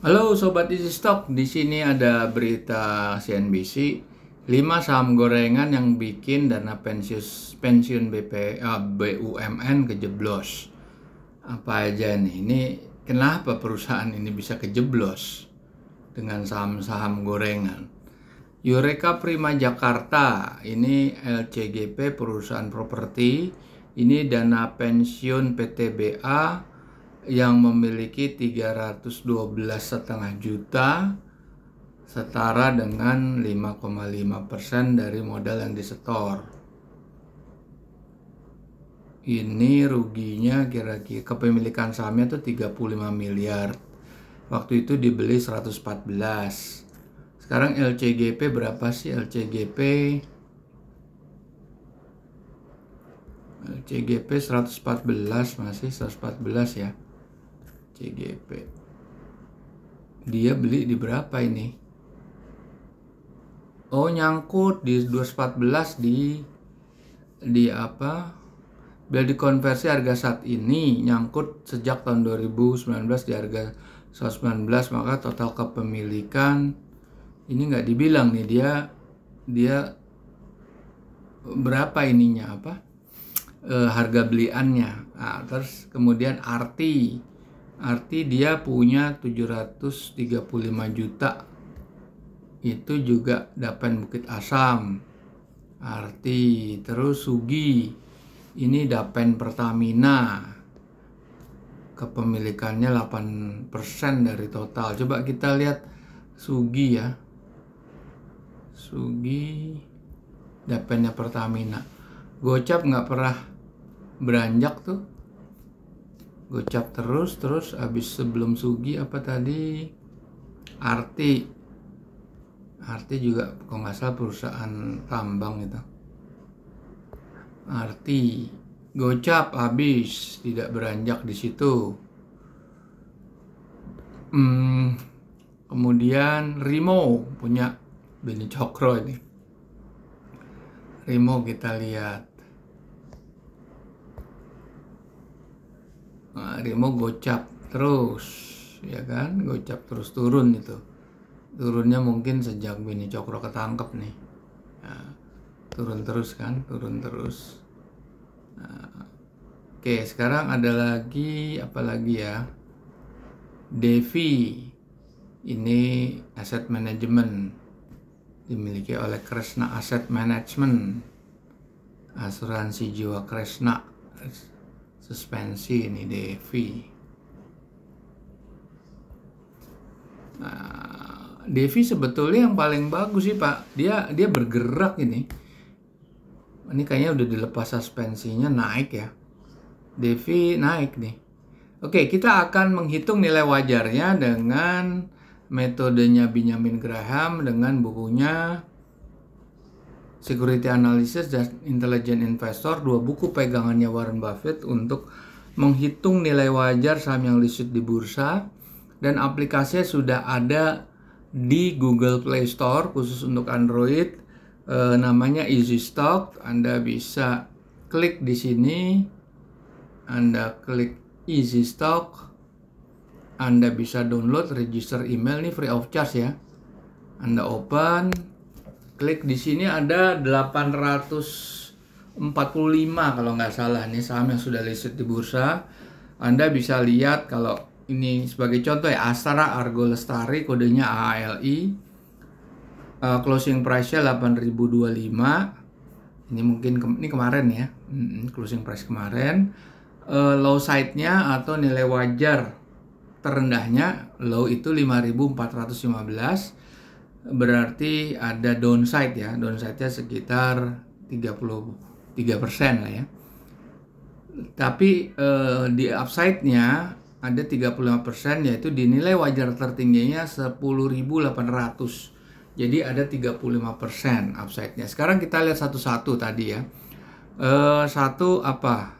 Halo sobat Easy Stock, di sini ada berita CNBC 5 saham gorengan yang bikin dana pensius, pensiun BP, uh, eh, BUMN kejeblos. Apa aja nih? Ini kenapa perusahaan ini bisa kejeblos dengan saham-saham gorengan? Yureka Prima Jakarta, ini LCGP perusahaan properti, ini dana pensiun PTBA yang memiliki 312 setengah juta setara dengan 5,5 persen dari modal yang disetor. Ini ruginya kira-kira kepemilikan sahamnya itu 35 miliar. Waktu itu dibeli 114. Sekarang LCGP berapa sih LCGP? LCGP 114 masih 114 ya. CGP dia beli di berapa ini oh nyangkut di 214 di di apa bila dikonversi harga saat ini nyangkut sejak tahun 2019 di harga 119 maka total kepemilikan ini nggak dibilang nih dia dia berapa ininya apa e, harga beliannya nah, terus kemudian arti arti dia punya 735 juta itu juga Dapen Bukit Asam arti terus Sugi ini Dapen Pertamina kepemilikannya 8% dari total coba kita lihat Sugi ya Sugi Dapennya Pertamina Gocap nggak pernah beranjak tuh gocap terus terus habis sebelum sugi apa tadi arti arti juga kalau nggak salah perusahaan tambang itu. arti gocap habis tidak beranjak di situ hmm, kemudian Rimo punya Beni Cokro ini Rimo kita lihat Rimo gocap terus ya kan gocap terus turun itu turunnya mungkin sejak Bini Cokro ketangkep nih nah, turun terus kan turun terus nah, oke sekarang ada lagi apa lagi ya Devi ini aset manajemen dimiliki oleh Kresna Asset Management asuransi jiwa Kresna suspensi ini Devi nah, Devi sebetulnya yang paling bagus sih Pak dia dia bergerak ini ini kayaknya udah dilepas suspensinya naik ya Devi naik nih Oke kita akan menghitung nilai wajarnya dengan metodenya Benjamin Graham dengan bukunya Security Analysis dan Intelligent Investor, dua buku pegangannya Warren Buffett untuk menghitung nilai wajar saham yang listed di bursa dan aplikasinya sudah ada di Google Play Store khusus untuk Android e, namanya Easy Stock. Anda bisa klik di sini. Anda klik Easy Stock. Anda bisa download register email ini free of charge ya. Anda open klik di sini ada 845 kalau nggak salah nih saham yang sudah listed di bursa. Anda bisa lihat kalau ini sebagai contoh ya Astara Argo Lestari kodenya ALI. Uh, eh, closing price-nya 8025. Ini mungkin ke ini kemarin ya. Hmm, closing price kemarin. Uh, low side-nya atau nilai wajar terendahnya low itu 5415 berarti ada downside ya downside-nya sekitar 33 persen lah ya tapi eh, di upside-nya ada 35 persen yaitu dinilai wajar tertingginya 10.800 jadi ada 35 persen upside-nya sekarang kita lihat satu-satu tadi ya eh, satu apa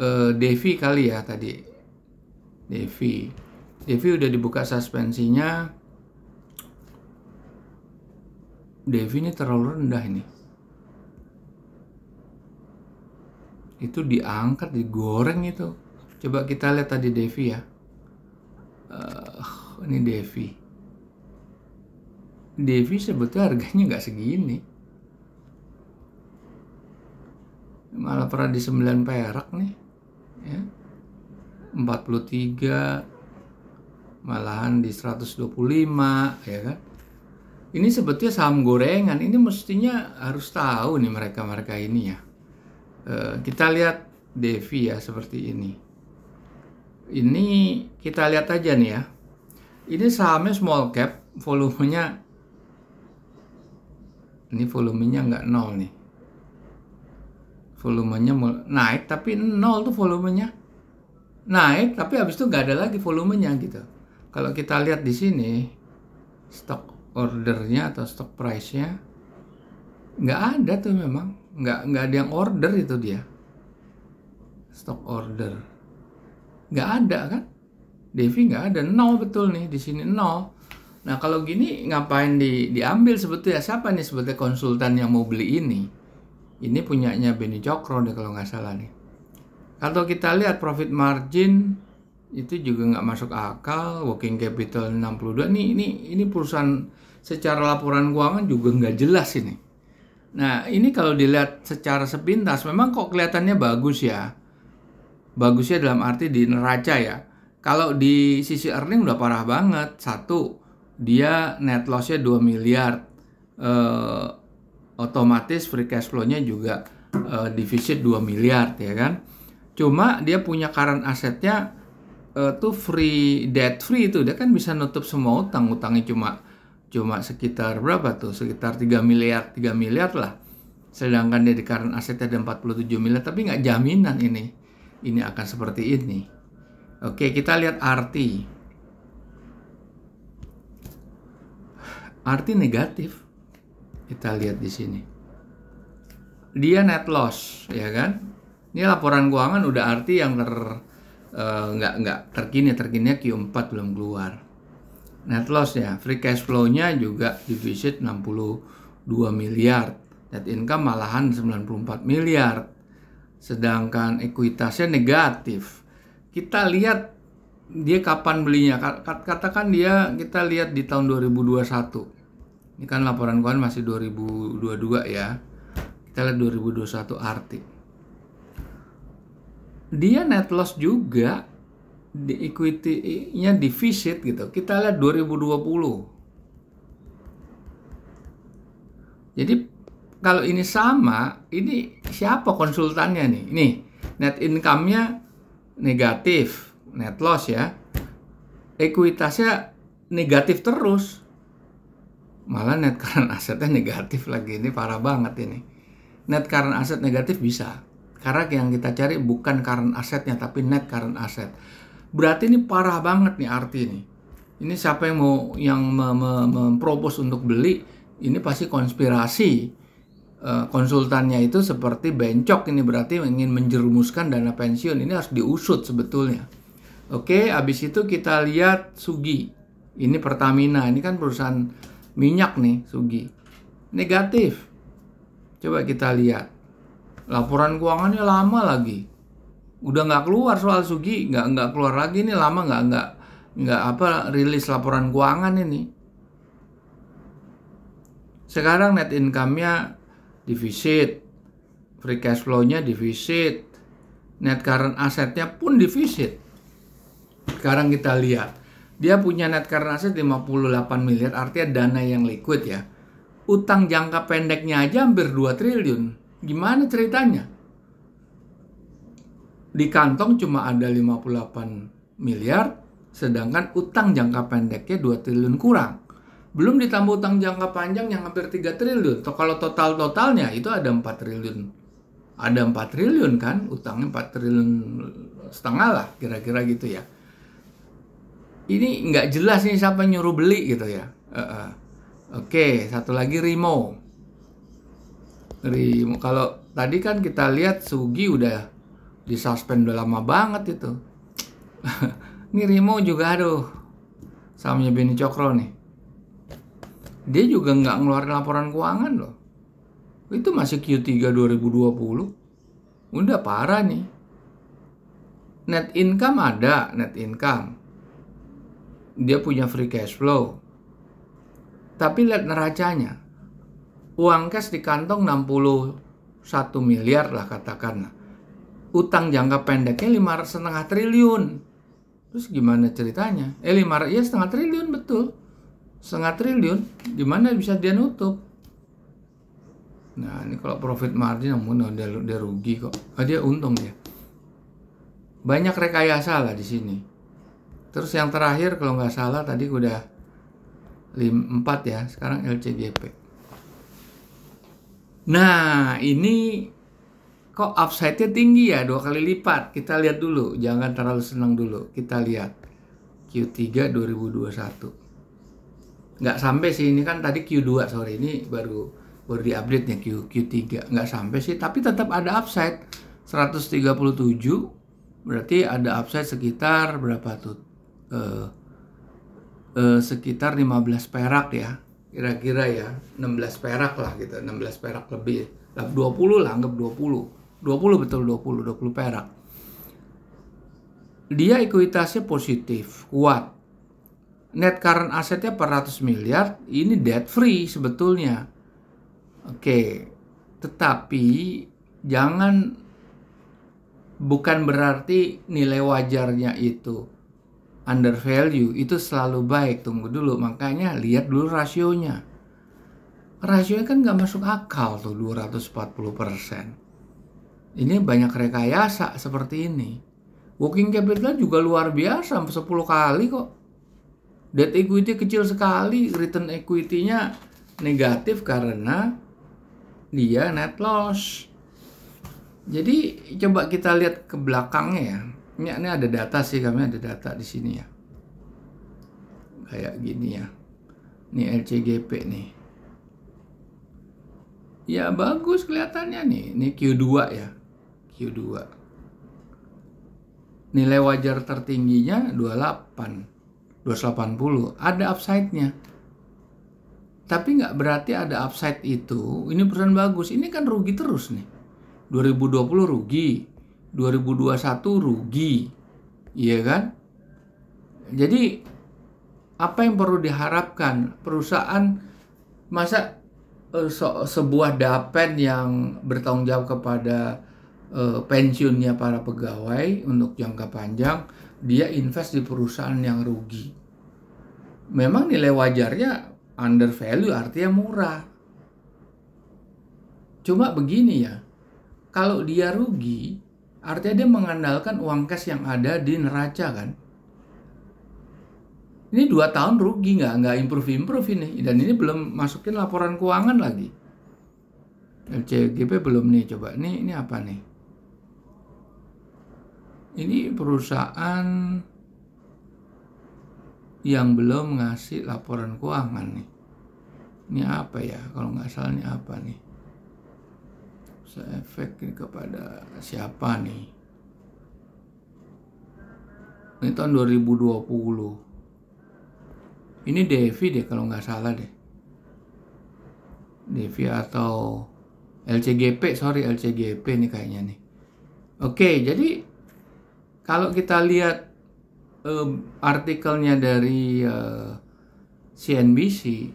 eh, Devi kali ya tadi Devi Devi udah dibuka suspensinya Devi ini terlalu rendah ini. Itu diangkat, digoreng itu. Coba kita lihat tadi Devi ya. Uh, ini Devi. Devi sebetulnya harganya nggak segini. Malah pernah di 9 perak nih. Ya. 43 malahan di 125 ya kan ini sebetulnya saham gorengan, ini mestinya harus tahu nih mereka-mereka ini ya. E, kita lihat Devi ya seperti ini. Ini kita lihat aja nih ya. Ini sahamnya small cap, volumenya ini volumenya nggak nol nih. Volumenya naik tapi nol tuh volumenya naik tapi habis itu nggak ada lagi volumenya gitu. Kalau kita lihat di sini stok ordernya atau stock price-nya nggak ada tuh memang nggak nggak ada yang order itu dia stock order nggak ada kan Devi nggak ada nol betul nih di sini nol nah kalau gini ngapain di, diambil sebetulnya siapa nih sebetulnya konsultan yang mau beli ini ini punyanya Benny Cokro deh kalau nggak salah nih kalau kita lihat profit margin itu juga nggak masuk akal working capital 62 nih ini ini perusahaan secara laporan keuangan juga nggak jelas ini nah ini kalau dilihat secara sepintas memang kok kelihatannya bagus ya bagusnya dalam arti di neraca ya kalau di sisi earning udah parah banget satu dia net lossnya 2 miliar eh, otomatis free cash flow-nya juga eh, defisit 2 miliar ya kan cuma dia punya current asetnya uh, tuh free debt free itu dia kan bisa nutup semua utang utangnya cuma cuma sekitar berapa tuh sekitar 3 miliar 3 miliar lah sedangkan dia di current asetnya ada 47 miliar tapi nggak jaminan ini ini akan seperti ini oke kita lihat arti arti negatif kita lihat di sini dia net loss ya kan ini laporan keuangan udah arti yang ter uh, nggak nggak terkini Q4 belum keluar net loss ya free cash flow-nya juga defisit 62 miliar net income malahan 94 miliar sedangkan ekuitasnya negatif kita lihat dia kapan belinya katakan dia kita lihat di tahun 2021 ini kan laporan keuangan masih 2022 ya kita lihat 2021 arti dia net loss juga di equity-nya defisit gitu. Kita lihat 2020. Jadi kalau ini sama, ini siapa konsultannya nih? Ini net income-nya negatif, net loss ya. Ekuitasnya negatif terus. Malah net current asetnya negatif lagi. Ini parah banget ini. Net current asset negatif bisa karena yang kita cari bukan current assetnya tapi net current asset. Berarti ini parah banget nih arti ini. Ini siapa yang mau yang mempropos mem untuk beli ini pasti konspirasi. Eh, konsultannya itu seperti bencok ini berarti ingin menjerumuskan dana pensiun ini harus diusut sebetulnya. Oke, abis itu kita lihat Sugi. Ini Pertamina, ini kan perusahaan minyak nih Sugi. Negatif. Coba kita lihat laporan keuangannya lama lagi udah nggak keluar soal Sugi nggak nggak keluar lagi ini lama nggak nggak nggak apa rilis laporan keuangan ini sekarang net income-nya defisit free cash flow-nya defisit net current asset-nya pun defisit sekarang kita lihat dia punya net current asset 58 miliar artinya dana yang liquid ya utang jangka pendeknya aja hampir 2 triliun Gimana ceritanya? Di kantong cuma ada 58 miliar, sedangkan utang jangka pendeknya 2 triliun kurang. Belum ditambah utang jangka panjang yang hampir 3 triliun. Kalau total-totalnya itu ada 4 triliun ada 4 triliun kan utangnya 4 triliun setengah lah kira-kira gitu ya ini nggak jelas nih siapa nyuruh beli gitu ya uh, uh. oke okay, satu lagi Rimo ngeri kalau tadi kan kita lihat Sugi udah disuspend udah lama banget itu ini Rimo juga aduh sahamnya Beni Cokro nih dia juga nggak ngeluarin laporan keuangan loh itu masih Q3 2020 udah parah nih net income ada net income dia punya free cash flow tapi lihat neracanya uang cash di kantong 61 miliar lah katakan. Utang jangka pendeknya lima setengah triliun. Terus gimana ceritanya? Eh lima ya setengah triliun betul. Setengah triliun gimana bisa dia nutup? Nah ini kalau profit margin namun dia, dia rugi kok. Ah dia untung dia. Banyak rekayasa lah di sini. Terus yang terakhir kalau nggak salah tadi udah 4 ya, sekarang LCGP. Nah, ini kok upside-nya tinggi ya, dua kali lipat. Kita lihat dulu, jangan terlalu senang dulu. Kita lihat Q3 2021. Nggak sampai sih, ini kan tadi Q2, sorry, ini baru baru diupdate nih Q, Q3. Nggak sampai sih, tapi tetap ada upside. 137, berarti ada upside sekitar berapa tuh? Uh, uh, sekitar 15 perak ya kira-kira ya 16 perak lah gitu 16 perak lebih 20 lah anggap 20 20 betul 20 20 perak dia ekuitasnya positif kuat net current asetnya 400 miliar ini debt free sebetulnya oke tetapi jangan bukan berarti nilai wajarnya itu under value itu selalu baik. Tunggu dulu, makanya lihat dulu rasionya. Rasionya kan nggak masuk akal tuh 240%. persen Ini banyak rekayasa seperti ini. Working capital juga luar biasa, 10 kali kok. Debt equity kecil sekali, return equity-nya negatif karena dia net loss. Jadi coba kita lihat ke belakangnya ya ini, ini ada data sih kami ada data di sini ya kayak gini ya ini LCGP nih ya bagus kelihatannya nih ini Q2 ya Q2 nilai wajar tertingginya 28 280 ada upside-nya tapi nggak berarti ada upside itu ini perusahaan bagus ini kan rugi terus nih 2020 rugi 2021 rugi, iya kan? Jadi apa yang perlu diharapkan perusahaan masa eh, se sebuah dapen yang bertanggung jawab kepada uh, pensiunnya para pegawai untuk jangka panjang dia invest di perusahaan yang rugi. Memang nilai wajarnya under value artinya murah. Cuma begini ya, kalau dia rugi, Artinya dia mengandalkan uang cash yang ada di neraca kan. Ini dua tahun rugi nggak nggak improve improve ini dan ini belum masukin laporan keuangan lagi. LCGP belum nih coba ini ini apa nih? Ini perusahaan yang belum ngasih laporan keuangan nih. Ini apa ya? Kalau nggak salah ini apa nih? saya efek ini kepada siapa nih ini tahun 2020 ini Devi deh kalau nggak salah deh Devi atau LCGP sorry LCGP nih kayaknya nih oke jadi kalau kita lihat um, artikelnya dari uh, eh, CNBC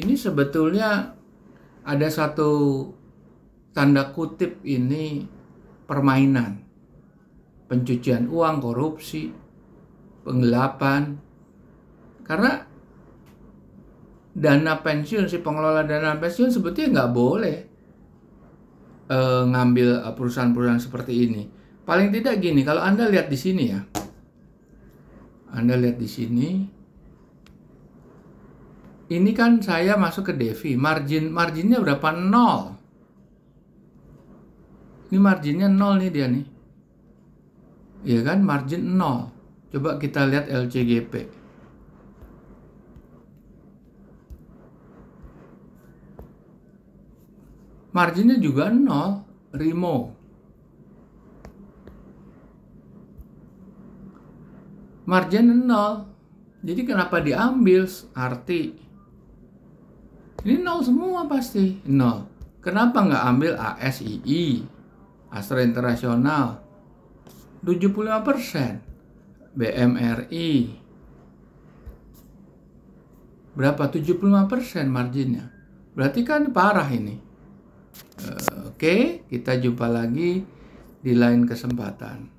ini sebetulnya ada satu tanda kutip ini permainan. Pencucian uang, korupsi, penggelapan. Karena dana pensiun si pengelola dana pensiun sebetulnya nggak boleh e, ngambil eh, perusahaan-perusahaan seperti ini. Paling tidak gini, kalau anda lihat di sini ya, anda lihat di sini, ini kan saya masuk ke Devi, margin marginnya berapa nol. Ini marginnya nol nih dia nih. Iya kan? Margin nol. Coba kita lihat LCGP. Marginnya juga nol, Rimo, Margin nol. Jadi kenapa diambil? Arti. Ini nol semua pasti. nol. Kenapa nggak ambil ASII? Astra Internasional 75%, BMRI berapa 75% marginnya. Berarti kan parah ini. Eh, oke, kita jumpa lagi di lain kesempatan.